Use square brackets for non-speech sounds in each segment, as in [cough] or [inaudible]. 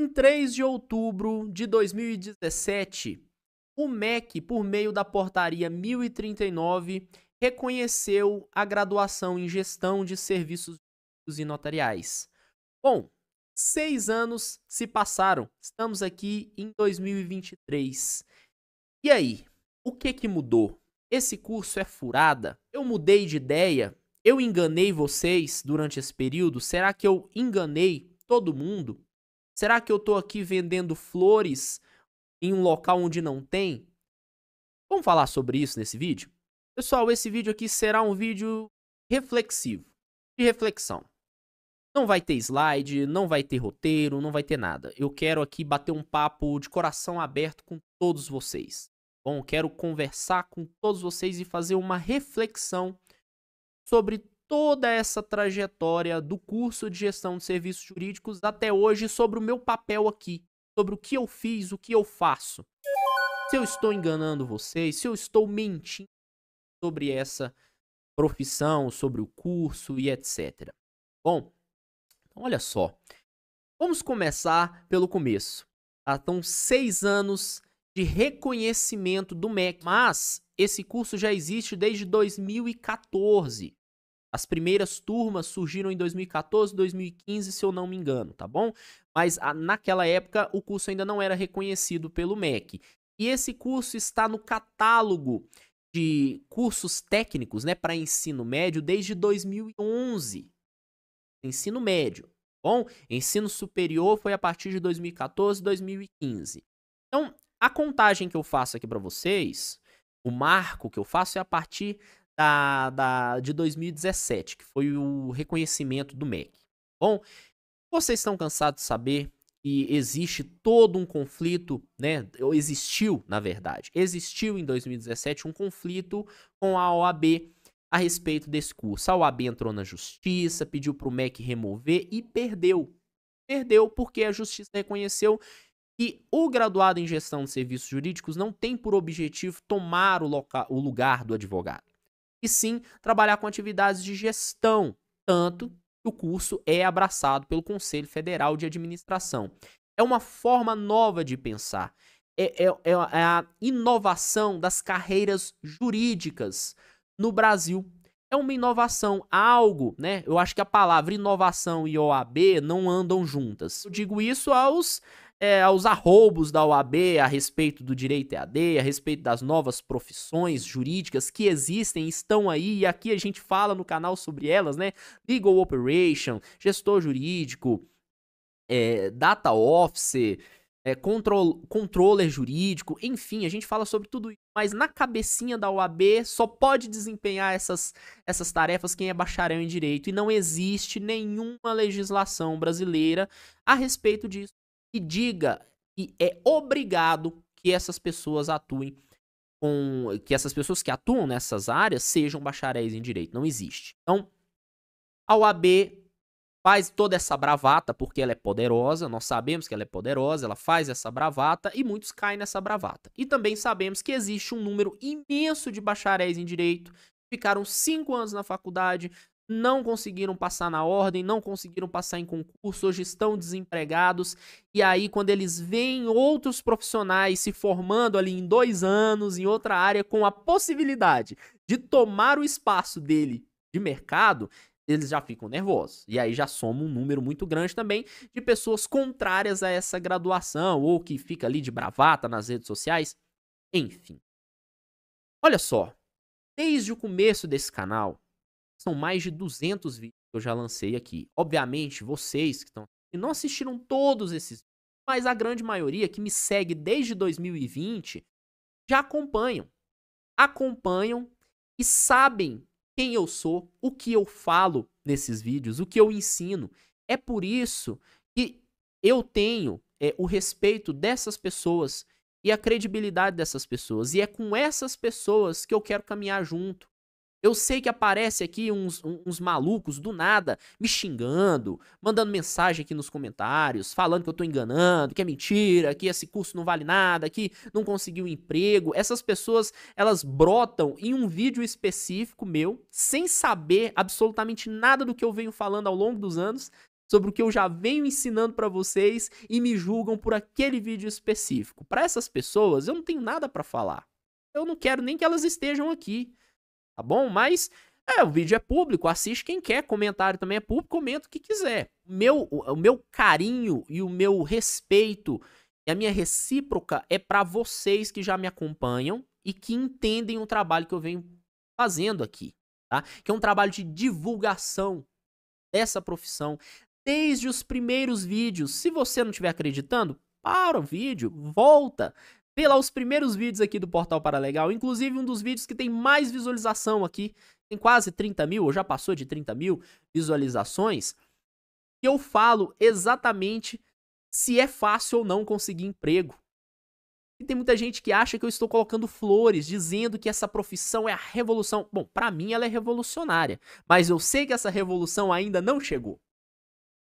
Em 3 de outubro de 2017, o MEC, por meio da portaria 1039, reconheceu a graduação em gestão de serviços e notariais. Bom, seis anos se passaram, estamos aqui em 2023. E aí, o que que mudou? Esse curso é furada? Eu mudei de ideia? Eu enganei vocês durante esse período? Será que eu enganei todo mundo? Será que eu estou aqui vendendo flores em um local onde não tem? Vamos falar sobre isso nesse vídeo? Pessoal, esse vídeo aqui será um vídeo reflexivo, de reflexão. Não vai ter slide, não vai ter roteiro, não vai ter nada. Eu quero aqui bater um papo de coração aberto com todos vocês. Bom, quero conversar com todos vocês e fazer uma reflexão sobre toda essa trajetória do curso de gestão de serviços jurídicos até hoje sobre o meu papel aqui, sobre o que eu fiz, o que eu faço. Se eu estou enganando vocês, se eu estou mentindo sobre essa profissão, sobre o curso e etc. Bom, então olha só. Vamos começar pelo começo. Tá? Então, seis anos de reconhecimento do MEC, mas esse curso já existe desde 2014. As primeiras turmas surgiram em 2014, 2015, se eu não me engano, tá bom? Mas a, naquela época o curso ainda não era reconhecido pelo MEC. E esse curso está no catálogo de cursos técnicos, né, para ensino médio desde 2011. Ensino médio, tá bom? Ensino superior foi a partir de 2014, 2015. Então, a contagem que eu faço aqui para vocês, o marco que eu faço é a partir da, da, de 2017, que foi o reconhecimento do MEC. Bom, vocês estão cansados de saber que existe todo um conflito, né? existiu, na verdade, existiu em 2017 um conflito com a OAB a respeito desse curso. A OAB entrou na justiça, pediu para o MEC remover e perdeu. Perdeu porque a justiça reconheceu que o graduado em gestão de serviços jurídicos não tem por objetivo tomar o, o lugar do advogado e sim trabalhar com atividades de gestão, tanto que o curso é abraçado pelo Conselho Federal de Administração. É uma forma nova de pensar, é, é, é, é a inovação das carreiras jurídicas no Brasil. É uma inovação, algo, né? Eu acho que a palavra inovação e OAB não andam juntas. Eu digo isso aos é, aos arroubos da OAB a respeito do direito EAD, a respeito das novas profissões jurídicas que existem, estão aí, e aqui a gente fala no canal sobre elas, né? Legal Operation, gestor jurídico, é, data office, é, control, controller jurídico, enfim, a gente fala sobre tudo isso, mas na cabecinha da OAB só pode desempenhar essas, essas tarefas quem é bacharel em direito, e não existe nenhuma legislação brasileira a respeito disso que diga que é obrigado que essas pessoas atuem com que essas pessoas que atuam nessas áreas sejam bacharéis em direito. Não existe. Então, a OAB faz toda essa bravata porque ela é poderosa, nós sabemos que ela é poderosa, ela faz essa bravata e muitos caem nessa bravata. E também sabemos que existe um número imenso de bacharéis em direito que ficaram cinco anos na faculdade, não conseguiram passar na ordem, não conseguiram passar em concurso, hoje estão desempregados. E aí, quando eles veem outros profissionais se formando ali em dois anos, em outra área, com a possibilidade de tomar o espaço dele de mercado, eles já ficam nervosos. E aí já soma um número muito grande também de pessoas contrárias a essa graduação, ou que fica ali de bravata nas redes sociais. Enfim. Olha só, desde o começo desse canal, são mais de 200 vídeos que eu já lancei aqui. Obviamente, vocês que estão e não assistiram todos esses, mas a grande maioria que me segue desde 2020 já acompanham. Acompanham e sabem quem eu sou, o que eu falo nesses vídeos, o que eu ensino. É por isso que eu tenho é, o respeito dessas pessoas e a credibilidade dessas pessoas. E é com essas pessoas que eu quero caminhar junto. Eu sei que aparece aqui uns, uns malucos do nada me xingando, mandando mensagem aqui nos comentários, falando que eu tô enganando, que é mentira, que esse curso não vale nada, que não conseguiu um emprego. Essas pessoas, elas brotam em um vídeo específico meu, sem saber absolutamente nada do que eu venho falando ao longo dos anos, sobre o que eu já venho ensinando para vocês e me julgam por aquele vídeo específico. Para essas pessoas, eu não tenho nada para falar. Eu não quero nem que elas estejam aqui tá bom? Mas é, o vídeo é público, assiste quem quer, comentário também é público, comenta o que quiser. Meu, o meu carinho e o meu respeito e a minha recíproca é para vocês que já me acompanham e que entendem o trabalho que eu venho fazendo aqui, tá? Que é um trabalho de divulgação dessa profissão desde os primeiros vídeos. Se você não estiver acreditando, para o vídeo, volta, Vê lá os primeiros vídeos aqui do Portal Paralegal, inclusive um dos vídeos que tem mais visualização aqui, tem quase 30 mil, ou já passou de 30 mil visualizações, que eu falo exatamente se é fácil ou não conseguir emprego. E tem muita gente que acha que eu estou colocando flores, dizendo que essa profissão é a revolução. Bom, para mim ela é revolucionária, mas eu sei que essa revolução ainda não chegou.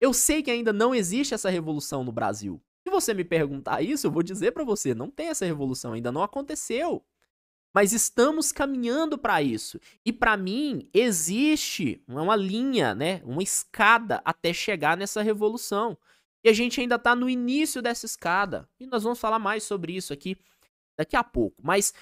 Eu sei que ainda não existe essa revolução no Brasil. Se você me perguntar isso, eu vou dizer para você, não tem essa revolução, ainda não aconteceu. Mas estamos caminhando para isso. E para mim existe uma linha, né, uma escada até chegar nessa revolução. E a gente ainda está no início dessa escada. E nós vamos falar mais sobre isso aqui daqui a pouco. Mas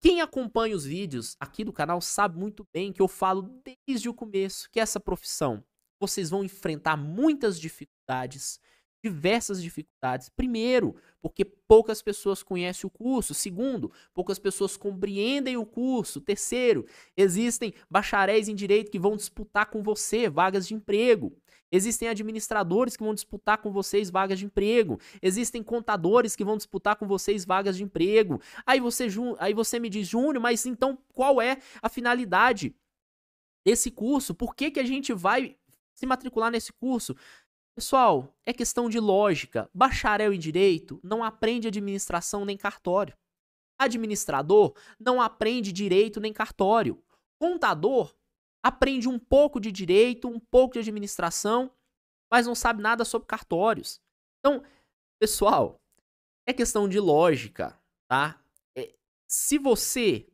quem acompanha os vídeos aqui do canal sabe muito bem que eu falo desde o começo que essa profissão vocês vão enfrentar muitas dificuldades, diversas dificuldades. Primeiro, porque poucas pessoas conhecem o curso. Segundo, poucas pessoas compreendem o curso. Terceiro, existem bacharéis em direito que vão disputar com você vagas de emprego. Existem administradores que vão disputar com vocês vagas de emprego. Existem contadores que vão disputar com vocês vagas de emprego. Aí você, aí você me diz, Júnior, mas então qual é a finalidade desse curso? Por que, que a gente vai se matricular nesse curso? Pessoal, é questão de lógica. Bacharel em direito não aprende administração nem cartório. Administrador não aprende direito nem cartório. Contador aprende um pouco de direito, um pouco de administração, mas não sabe nada sobre cartórios. Então, pessoal, é questão de lógica, tá? É, se você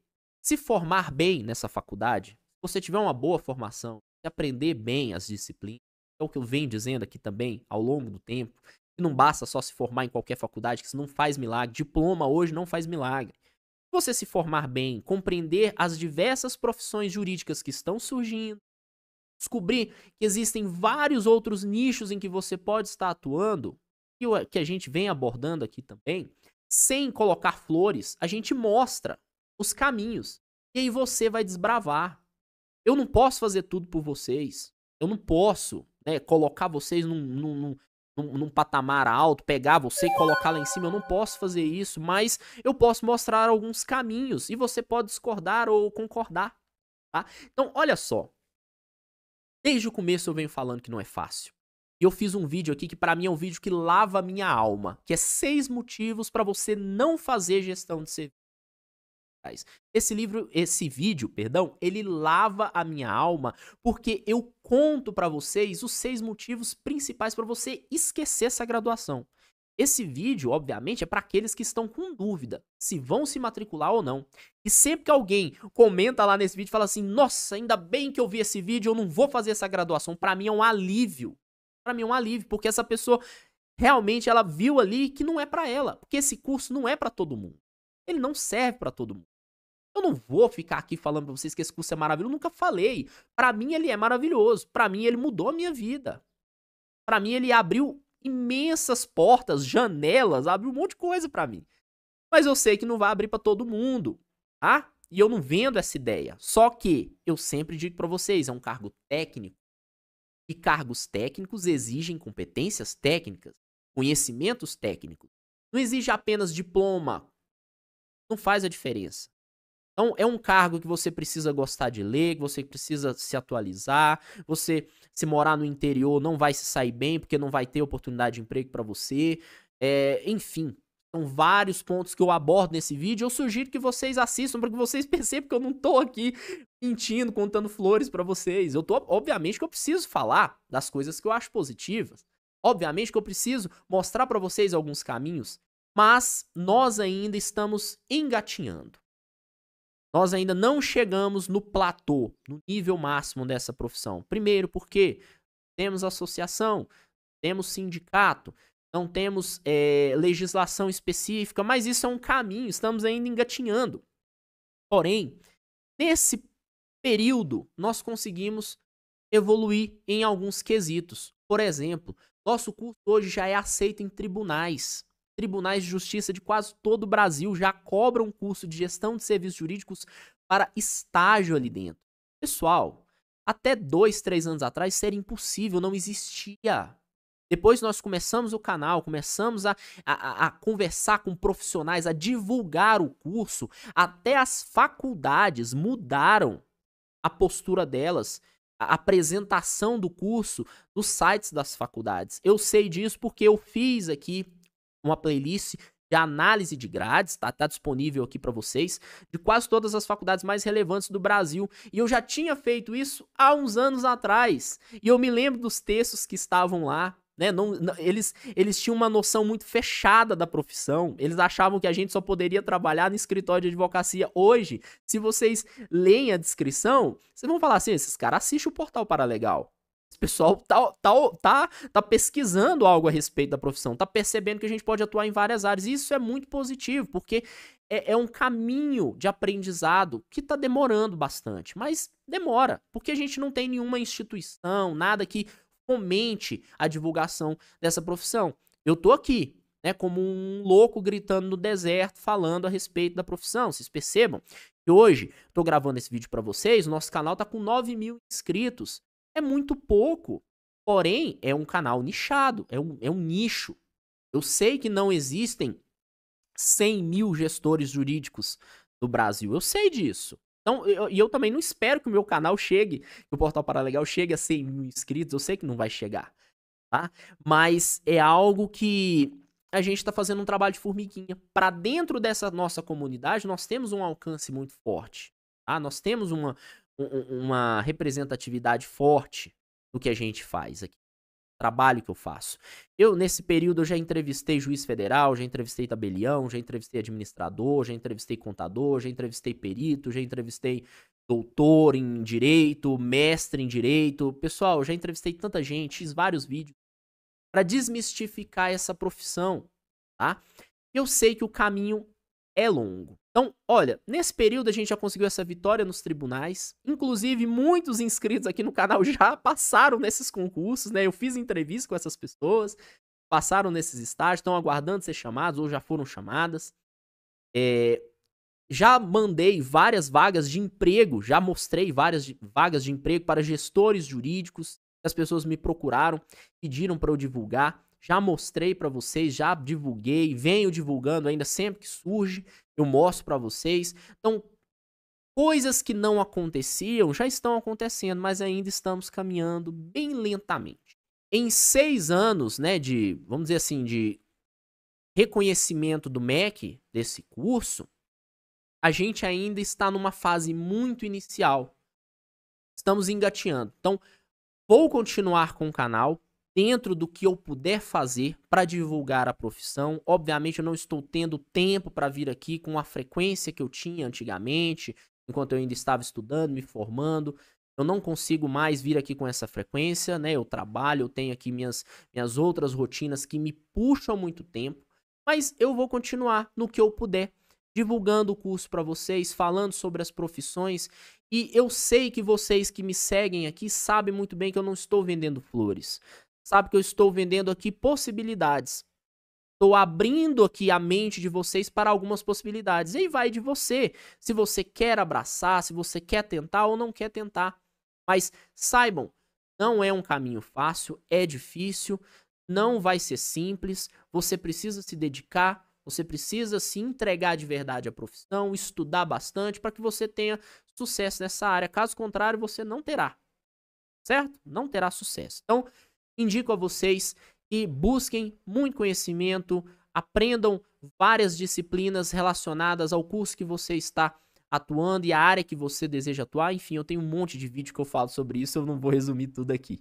se formar bem nessa faculdade, se você tiver uma boa formação, se aprender bem as disciplinas, é o que eu venho dizendo aqui também ao longo do tempo, que não basta só se formar em qualquer faculdade, que isso não faz milagre. Diploma hoje não faz milagre. Se Você se formar bem, compreender as diversas profissões jurídicas que estão surgindo, descobrir que existem vários outros nichos em que você pode estar atuando, que a gente vem abordando aqui também, sem colocar flores, a gente mostra os caminhos. E aí você vai desbravar. Eu não posso fazer tudo por vocês. Eu não posso né, colocar vocês num, num, num, num, patamar alto, pegar você e colocar lá em cima. Eu não posso fazer isso, mas eu posso mostrar alguns caminhos e você pode discordar ou concordar. Tá? Então, olha só. Desde o começo eu venho falando que não é fácil. E eu fiz um vídeo aqui que para mim é um vídeo que lava a minha alma, que é seis motivos para você não fazer gestão de serviço. Esse livro, esse vídeo, perdão, ele lava a minha alma porque eu conto para vocês os seis motivos principais para você esquecer essa graduação. Esse vídeo, obviamente, é para aqueles que estão com dúvida se vão se matricular ou não. E sempre que alguém comenta lá nesse vídeo e fala assim: "Nossa, ainda bem que eu vi esse vídeo, eu não vou fazer essa graduação", para mim é um alívio. Para mim é um alívio, porque essa pessoa realmente ela viu ali que não é para ela, porque esse curso não é para todo mundo. Ele não serve para todo mundo. Eu não vou ficar aqui falando pra vocês que esse curso é maravilhoso. Eu nunca falei. Para mim, ele é maravilhoso. Para mim, ele mudou a minha vida. Para mim, ele abriu imensas portas, janelas, abriu um monte de coisa para mim. Mas eu sei que não vai abrir para todo mundo, tá? E eu não vendo essa ideia. Só que eu sempre digo para vocês, é um cargo técnico. E cargos técnicos exigem competências técnicas, conhecimentos técnicos. Não exige apenas diploma. Não faz a diferença. Então, é um cargo que você precisa gostar de ler, que você precisa se atualizar. Você, se morar no interior, não vai se sair bem, porque não vai ter oportunidade de emprego para você. É, enfim, são vários pontos que eu abordo nesse vídeo. Eu sugiro que vocês assistam para que vocês [laughs] percebam que eu não tô aqui mentindo, contando flores para vocês. Eu tô, obviamente, que eu preciso falar das coisas que eu acho positivas. Obviamente que eu preciso mostrar para vocês alguns caminhos, mas nós ainda estamos engatinhando. Nós ainda não chegamos no platô, no nível máximo dessa profissão. Primeiro, porque temos associação, temos sindicato, não temos é, legislação específica, mas isso é um caminho, estamos ainda engatinhando. Porém, nesse período, nós conseguimos evoluir em alguns quesitos. Por exemplo, nosso curso hoje já é aceito em tribunais tribunais de justiça de quase todo o Brasil já cobram curso de gestão de serviços jurídicos para estágio ali dentro. Pessoal, até dois, três anos atrás isso era impossível, não existia. Depois nós começamos o canal, começamos a, a, a, conversar com profissionais, a divulgar o curso. Até as faculdades mudaram a postura delas, a apresentação do curso nos sites das faculdades. Eu sei disso porque eu fiz aqui uma playlist de análise de grades, tá, tá disponível aqui para vocês, de quase todas as faculdades mais relevantes do Brasil. E eu já tinha feito isso há uns anos atrás. E eu me lembro dos textos que estavam lá, né? Não, não, eles, eles tinham uma noção muito fechada da profissão. Eles achavam que a gente só poderia trabalhar no escritório de advocacia hoje. Se vocês leem a descrição, vocês vão falar assim: esses caras assistem o portal Paralegal pessoal tá, tá, tá, tá pesquisando algo a respeito da profissão, tá percebendo que a gente pode atuar em várias áreas. E isso é muito positivo, porque é, é um caminho de aprendizado que tá demorando bastante, mas demora, porque a gente não tem nenhuma instituição, nada que fomente a divulgação dessa profissão. Eu tô aqui, né, como um louco gritando no deserto falando a respeito da profissão. Vocês percebam que hoje estou gravando esse vídeo para vocês, o nosso canal está com 9 mil inscritos é muito pouco. Porém, é um canal nichado, é um, é um nicho. Eu sei que não existem 100 mil gestores jurídicos no Brasil, eu sei disso. Então, e eu, eu, também não espero que o meu canal chegue, que o Portal Paralegal chegue a 100 mil inscritos, eu sei que não vai chegar, tá? Mas é algo que a gente está fazendo um trabalho de formiguinha. Para dentro dessa nossa comunidade, nós temos um alcance muito forte, tá? Nós temos uma, uma representatividade forte do que a gente faz aqui. Trabalho que eu faço. Eu, nesse período, eu já entrevistei juiz federal, já entrevistei tabelião, já entrevistei administrador, já entrevistei contador, já entrevistei perito, já entrevistei doutor em direito, mestre em direito. Pessoal, já entrevistei tanta gente, fiz vários vídeos para desmistificar essa profissão, tá? Eu sei que o caminho é longo. Então, olha, nesse período a gente já conseguiu essa vitória nos tribunais. Inclusive, muitos inscritos aqui no canal [laughs] já passaram nesses concursos, né? Eu fiz entrevista com essas pessoas, passaram nesses estágios, estão aguardando ser chamados ou já foram chamadas. É, já mandei várias vagas de emprego, já mostrei várias de, vagas de emprego para gestores jurídicos. As pessoas me procuraram, pediram para eu divulgar já mostrei para vocês, já divulguei, venho divulgando ainda sempre que surge, eu mostro para vocês. Então, coisas que não aconteciam já estão acontecendo, mas ainda estamos caminhando bem lentamente. Em seis anos, né, de, vamos dizer assim, de reconhecimento do MEC, desse curso, a gente ainda está numa fase muito inicial. Estamos engateando. Então, vou continuar com o canal, dentro do que eu puder fazer para divulgar a profissão. Obviamente, eu não estou tendo tempo para vir aqui com a frequência que eu tinha antigamente, enquanto eu ainda estava estudando, me formando. Eu não consigo mais vir aqui com essa frequência, né? Eu trabalho, eu tenho aqui minhas, minhas outras rotinas que me puxam muito tempo, mas eu vou continuar no que eu puder, divulgando o curso para vocês, falando sobre as profissões. E eu sei que vocês que me seguem aqui sabem muito bem que eu não estou vendendo flores, sabe que eu estou vendendo aqui possibilidades. Estou abrindo aqui a mente de vocês para algumas possibilidades. E aí vai de você. Se você quer abraçar, se você quer tentar ou não quer tentar. Mas saibam, não é um caminho fácil, é difícil, não vai ser simples. Você precisa se dedicar, você precisa se entregar de verdade à profissão, estudar bastante para que você tenha sucesso nessa área. Caso contrário, você não terá. Certo? Não terá sucesso. Então, indico a vocês que busquem muito conhecimento, aprendam várias disciplinas relacionadas ao curso que você está atuando e a área que você deseja atuar. Enfim, eu tenho um monte de vídeo que eu falo sobre isso, eu não vou resumir tudo aqui.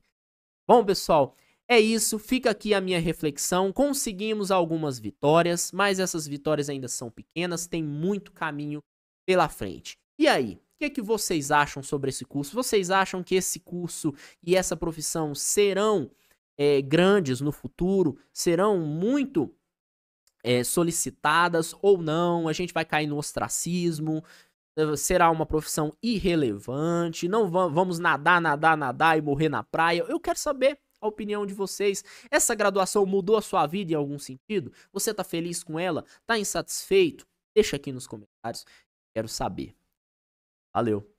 Bom, pessoal, é isso, fica aqui a minha reflexão. Conseguimos algumas vitórias, mas essas vitórias ainda são pequenas, tem muito caminho pela frente. E aí, o que, é que vocês acham sobre esse curso? Vocês acham que esse curso e essa profissão serão é, grandes no futuro serão muito é, solicitadas ou não, a gente vai cair no ostracismo, eh, será uma profissão irrelevante, não vamos nadar, nadar, nadar e morrer na praia. Eu quero saber a opinião de vocês. Essa graduação mudou a sua vida em algum sentido? Você tá feliz com ela? Tá insatisfeito? Deixa aqui nos comentários. Quero saber. Valeu.